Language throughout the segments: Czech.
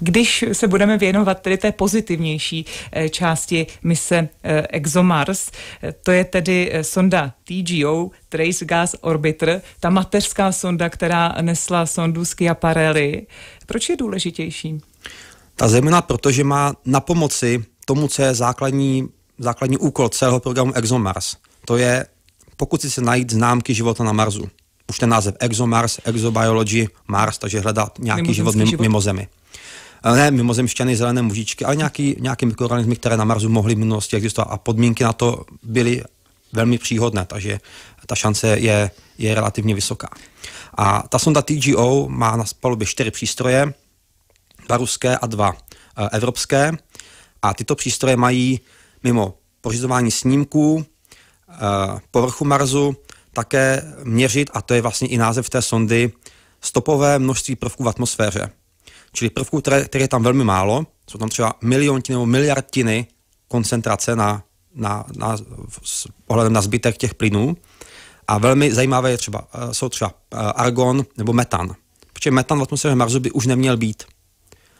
Když se budeme věnovat tedy té pozitivnější eh, části mise eh, ExoMars, eh, to je tedy sonda TGO, Trace Gas Orbiter, ta mateřská sonda, která nesla sondu Schiaparelli. Proč je důležitější? Ta zejména protože má na pomoci tomu, co je základní, základní úkol celého programu ExoMars. To je pokusit se najít známky života na Marsu. Už ten název ExoMars, Exobiology, Mars, takže hledat nějaký život mimo, život mimo Zemi ne mimozemšťany, zelené mužičky, ale nějaký, nějaké mikroorganismy, které na Marsu mohly v minulosti existovat a podmínky na to byly velmi příhodné, takže ta šance je, je relativně vysoká. A ta sonda TGO má na spalubě čtyři přístroje, dva ruské a dva eh, evropské. A tyto přístroje mají mimo pořizování snímků, eh, povrchu Marsu, také měřit, a to je vlastně i název té sondy, stopové množství prvků v atmosféře. Čili prvků, které, které je tam velmi málo, jsou tam třeba miliontiny nebo miliardtiny koncentrace na, na, na, s ohledem na zbytek těch plynů. A velmi zajímavé je třeba, eh, jsou třeba eh, argon nebo metan. Protože metan v atmosféře Marsu by už neměl být.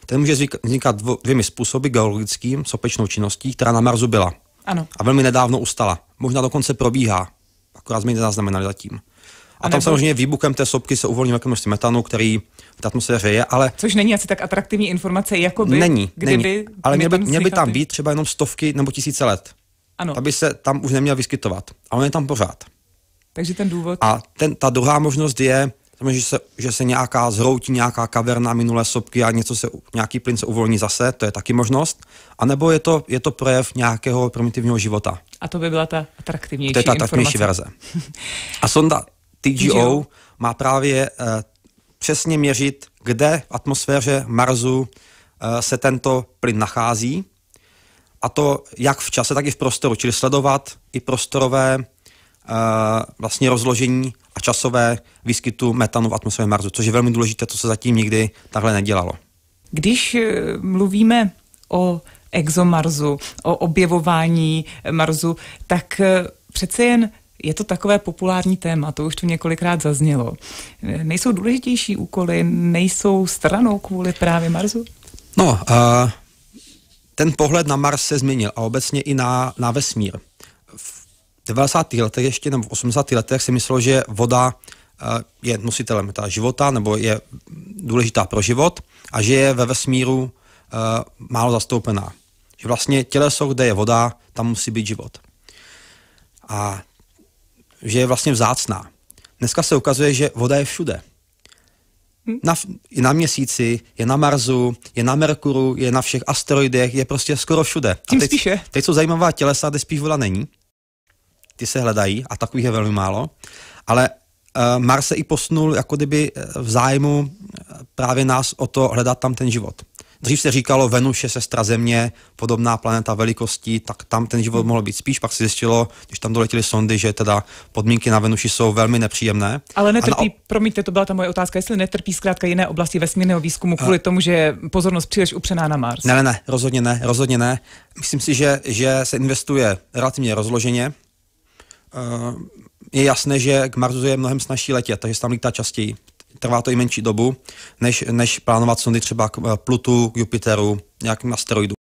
Ten může vznikat dvěmi způsoby, geologickým, sopečnou činností, která na Marsu byla. Ano. A velmi nedávno ustala. Možná dokonce probíhá. Akorát jsme ji nezaznamenali zatím. A, tam nebo... samozřejmě výbuchem té sopky se uvolní velké množství metanu, který v atmosféře je, ale... Což není asi tak atraktivní informace, jako by... Není, kdyby není. Ale měl by, měl by tam být třeba jenom stovky nebo tisíce let. Ano. Aby se tam už neměl vyskytovat. A on je tam pořád. Takže ten důvod... A ten, ta druhá možnost je, že se, že se nějaká zhroutí nějaká kaverna minulé sopky a něco se, nějaký plyn se uvolní zase, to je taky možnost. A nebo je to, je to projev nějakého primitivního života. A to by byla ta atraktivnější To je ta atraktivnější verze. A sonda TGO, má právě uh, přesně měřit, kde v atmosféře Marsu uh, se tento plyn nachází, a to jak v čase, tak i v prostoru, čili sledovat i prostorové uh, vlastně rozložení a časové výskytu metanu v atmosféře Marsu, což je velmi důležité, to se zatím nikdy takhle nedělalo. Když mluvíme o exomarzu, o objevování Marsu, tak přece jen je to takové populární téma, to už tu několikrát zaznělo. Nejsou důležitější úkoly, nejsou stranou kvůli právě Marsu? No, uh, ten pohled na Mars se změnil a obecně i na, na vesmír. V 90. letech ještě nebo v 80. letech se myslelo, že voda uh, je nositelem ta života nebo je důležitá pro život a že je ve vesmíru uh, málo zastoupená. Že vlastně těleso, kde je voda, tam musí být život. A že je vlastně vzácná. Dneska se ukazuje, že voda je všude. Hm. Na, je na měsíci, je na Marsu, je na Merkuru, je na všech asteroidech, je prostě skoro všude. Tím a teď, spíše. teď jsou zajímavá tělesa, kde spíš voda není. Ty se hledají a takových je velmi málo. Ale uh, Mars se i posunul jako kdyby eh, v zájmu eh, právě nás o to hledat tam ten život. Dřív se říkalo, Venuše je sestra Země, podobná planeta velikostí, tak tam ten život mohl být spíš. Pak se zjistilo, když tam doletěly sondy, že teda podmínky na Venuši jsou velmi nepříjemné. Ale netrpí, na... promiňte, to byla ta moje otázka, jestli netrpí zkrátka jiné oblasti vesmírného výzkumu eh. kvůli uh, tomu, že je pozornost příliš upřená na Mars. Ne, ne, ne, rozhodně ne, rozhodně ne. Myslím si, že, že se investuje relativně rozloženě. Uh, je jasné, že k Marsu je mnohem snažší letět, takže se tam lítá častěji trvá to i menší dobu, než, než plánovat sondy třeba k eh, Plutu, k Jupiteru, nějakým asteroidům.